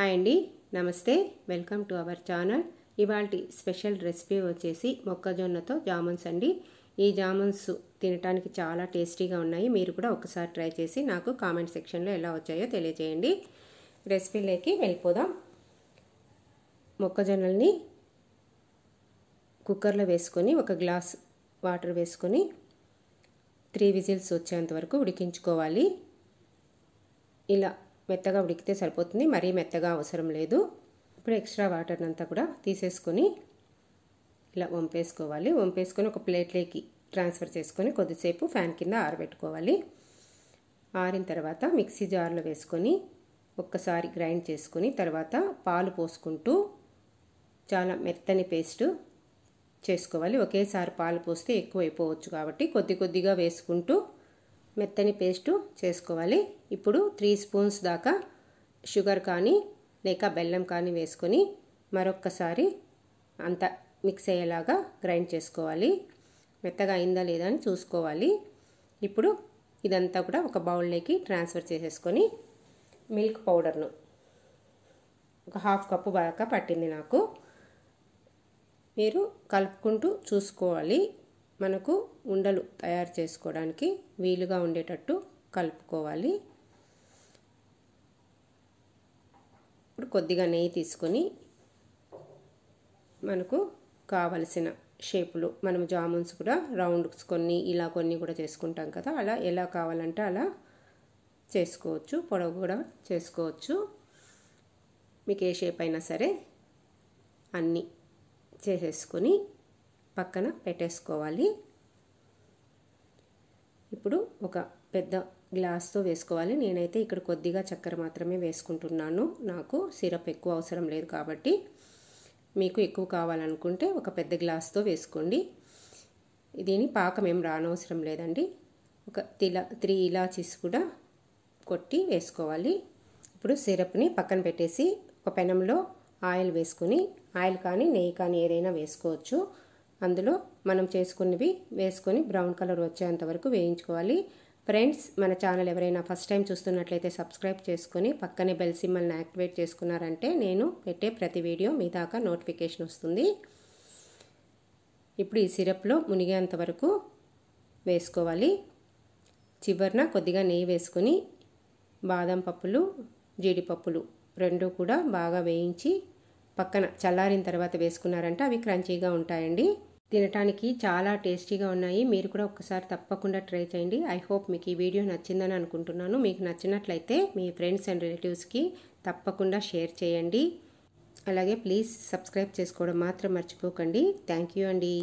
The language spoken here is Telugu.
హాయ్ అండి నమస్తే వెల్కమ్ టు అవర్ ఛానల్ ఇవాళ స్పెషల్ రెసిపీ వచ్చేసి మొక్కజొన్నతో జామున్స్ అండి ఈ జామున్స్ తినటానికి చాలా టేస్టీగా ఉన్నాయి మీరు కూడా ఒకసారి ట్రై చేసి నాకు కామెంట్ సెక్షన్లో ఎలా వచ్చాయో తెలియజేయండి రెసిపీలోకి వెళ్ళిపోదాం మొక్కజొన్నల్ని కుక్కర్లో వేసుకొని ఒక గ్లాస్ వాటర్ వేసుకొని త్రీ విజిల్స్ వచ్చేంత వరకు ఉడికించుకోవాలి ఇలా మెత్తగా ఉడికితే సరిపోతుంది మరీ మెత్తగా అవసరం లేదు ఇప్పుడు ఎక్స్ట్రా వాటర్ అంతా కూడా తీసేసుకొని ఇలా వంపేసుకోవాలి వంపేసుకొని ఒక ప్లేట్లోకి ట్రాన్స్ఫర్ చేసుకొని కొద్దిసేపు ఫ్యాన్ కింద ఆరబెట్టుకోవాలి ఆరిన తర్వాత మిక్సీ జార్లో వేసుకొని ఒక్కసారి గ్రైండ్ చేసుకొని తర్వాత పాలు పోసుకుంటూ చాలా మెత్తని పేస్టు చేసుకోవాలి ఒకేసారి పాలు పోస్తే ఎక్కువ అయిపోవచ్చు కాబట్టి కొద్ది కొద్దిగా వేసుకుంటూ మెత్తని పేస్టు చేసుకోవాలి ఇప్పుడు త్రీ స్పూన్స్ దాకా షుగర్ కానీ లేక బెల్లం కానీ వేసుకొని మరొక్కసారి అంత మిక్స్ అయ్యేలాగా గ్రైండ్ చేసుకోవాలి మెత్తగా అయిందా లేదా అని చూసుకోవాలి ఇప్పుడు ఇదంతా కూడా ఒక బౌల్లోకి ట్రాన్స్ఫర్ చేసేసుకొని మిల్క్ పౌడర్ను ఒక హాఫ్ కప్పు దాకా పట్టింది నాకు మీరు కలుపుకుంటూ చూసుకోవాలి మనకు ఉండలు తయారు చేసుకోవడానికి వీలుగా ఉండేటట్టు కలుపుకోవాలి ఇప్పుడు కొద్దిగా నెయ్యి తీసుకొని మనకు కావలసిన షేపులు మనం జామున్స్ కూడా రౌండ్స్ కొన్ని ఇలా కొన్ని కూడా చేసుకుంటాం కదా అలా ఎలా కావాలంటే అలా చేసుకోవచ్చు పొడవు కూడా చేసుకోవచ్చు మీకు ఏ షేప్ అయినా సరే అన్నీ చేసేసుకొని పక్కన పెట్టేసుకోవాలి ఇప్పుడు ఒక పెద్ద గ్లాస్తో వేసుకోవాలి నేనైతే ఇక్కడ కొద్దిగా చక్కెర మాత్రమే వేసుకుంటున్నాను నాకు సిరప్ ఎక్కువ అవసరం లేదు కాబట్టి మీకు ఎక్కువ కావాలనుకుంటే ఒక పెద్ద గ్లాస్తో వేసుకోండి దీని పాకం ఏం రానవసరం లేదండి ఒక తిలా త్రీ ఇలాచీస్ కూడా కొట్టి వేసుకోవాలి ఇప్పుడు సిరప్ని పక్కన పెట్టేసి ఒక పెనంలో ఆయిల్ వేసుకుని ఆయిల్ కానీ నెయ్యి కానీ ఏదైనా వేసుకోవచ్చు అందులో మనం చేసుకున్నవి వేసుకొని బ్రౌన్ కలర్ వచ్చేంత వరకు వేయించుకోవాలి ఫ్రెండ్స్ మన ఛానల్ ఎవరైనా ఫస్ట్ టైం చూస్తున్నట్లయితే సబ్స్క్రైబ్ చేసుకుని పక్కనే బెల్ సిమ్మల్ని యాక్టివేట్ చేసుకున్నారంటే నేను పెట్టే ప్రతి వీడియో మీ దాకా నోటిఫికేషన్ వస్తుంది ఇప్పుడు ఈ సిరప్లో మునిగేంత వరకు వేసుకోవాలి చివరిన కొద్దిగా నెయ్యి వేసుకుని బాదం పప్పులు జీడిపప్పులు రెండు కూడా బాగా వేయించి పక్కన చల్లారిన తర్వాత వేసుకున్నారంటే అవి క్రంచీగా ఉంటాయండి తినటానికి చాలా టేస్టీగా ఉన్నాయి మీరు కూడా ఒకసారి తప్పకుండా ట్రై చేయండి ఐ హోప్ మీకు ఈ వీడియో నచ్చిందని అనుకుంటున్నాను మీకు నచ్చినట్లయితే మీ ఫ్రెండ్స్ అండ్ రిలేటివ్స్కి తప్పకుండా షేర్ చేయండి అలాగే ప్లీజ్ సబ్స్క్రైబ్ చేసుకోవడం మాత్రం మర్చిపోకండి థ్యాంక్ యూ అండి